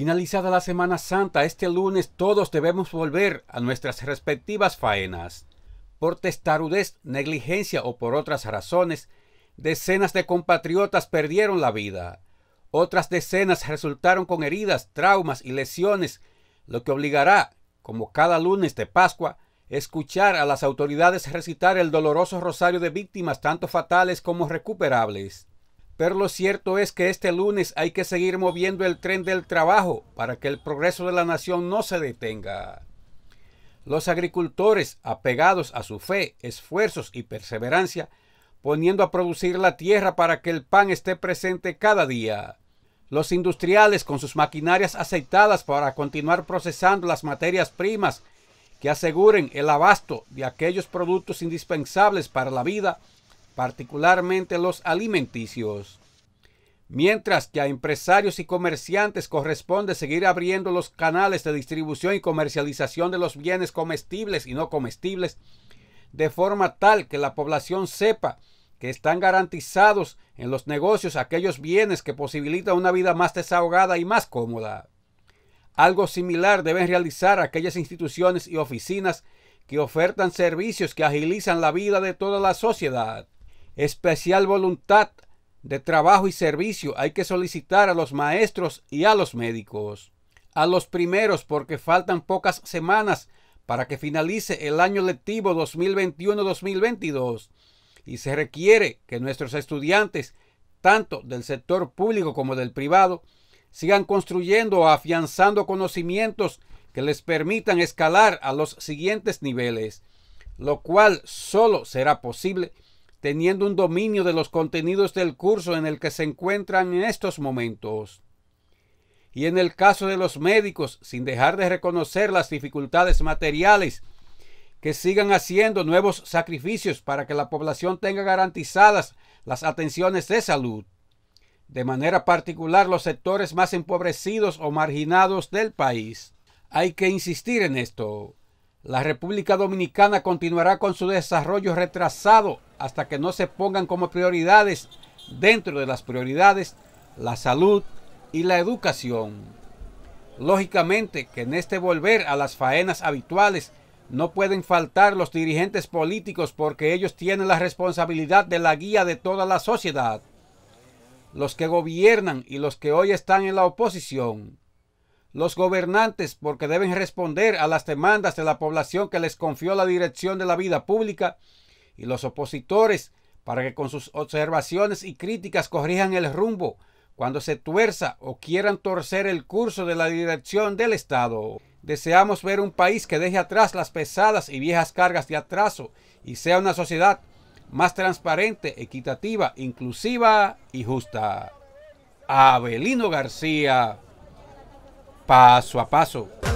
Finalizada la Semana Santa, este lunes todos debemos volver a nuestras respectivas faenas. Por testarudez, negligencia o por otras razones, decenas de compatriotas perdieron la vida. Otras decenas resultaron con heridas, traumas y lesiones, lo que obligará, como cada lunes de Pascua, escuchar a las autoridades recitar el doloroso rosario de víctimas tanto fatales como recuperables. Pero lo cierto es que este lunes hay que seguir moviendo el tren del trabajo para que el progreso de la nación no se detenga. Los agricultores, apegados a su fe, esfuerzos y perseverancia, poniendo a producir la tierra para que el pan esté presente cada día. Los industriales con sus maquinarias aceitadas para continuar procesando las materias primas que aseguren el abasto de aquellos productos indispensables para la vida particularmente los alimenticios. Mientras que a empresarios y comerciantes corresponde seguir abriendo los canales de distribución y comercialización de los bienes comestibles y no comestibles, de forma tal que la población sepa que están garantizados en los negocios aquellos bienes que posibilitan una vida más desahogada y más cómoda. Algo similar deben realizar aquellas instituciones y oficinas que ofertan servicios que agilizan la vida de toda la sociedad especial voluntad de trabajo y servicio hay que solicitar a los maestros y a los médicos. A los primeros porque faltan pocas semanas para que finalice el año lectivo 2021-2022 y se requiere que nuestros estudiantes, tanto del sector público como del privado, sigan construyendo o afianzando conocimientos que les permitan escalar a los siguientes niveles, lo cual solo será posible teniendo un dominio de los contenidos del curso en el que se encuentran en estos momentos. Y en el caso de los médicos, sin dejar de reconocer las dificultades materiales, que sigan haciendo nuevos sacrificios para que la población tenga garantizadas las atenciones de salud, de manera particular los sectores más empobrecidos o marginados del país. Hay que insistir en esto. La República Dominicana continuará con su desarrollo retrasado hasta que no se pongan como prioridades dentro de las prioridades la salud y la educación. Lógicamente que en este volver a las faenas habituales no pueden faltar los dirigentes políticos porque ellos tienen la responsabilidad de la guía de toda la sociedad. Los que gobiernan y los que hoy están en la oposición los gobernantes porque deben responder a las demandas de la población que les confió la dirección de la vida pública y los opositores para que con sus observaciones y críticas corrijan el rumbo cuando se tuerza o quieran torcer el curso de la dirección del Estado. Deseamos ver un país que deje atrás las pesadas y viejas cargas de atraso y sea una sociedad más transparente, equitativa, inclusiva y justa. Abelino García, paso a paso.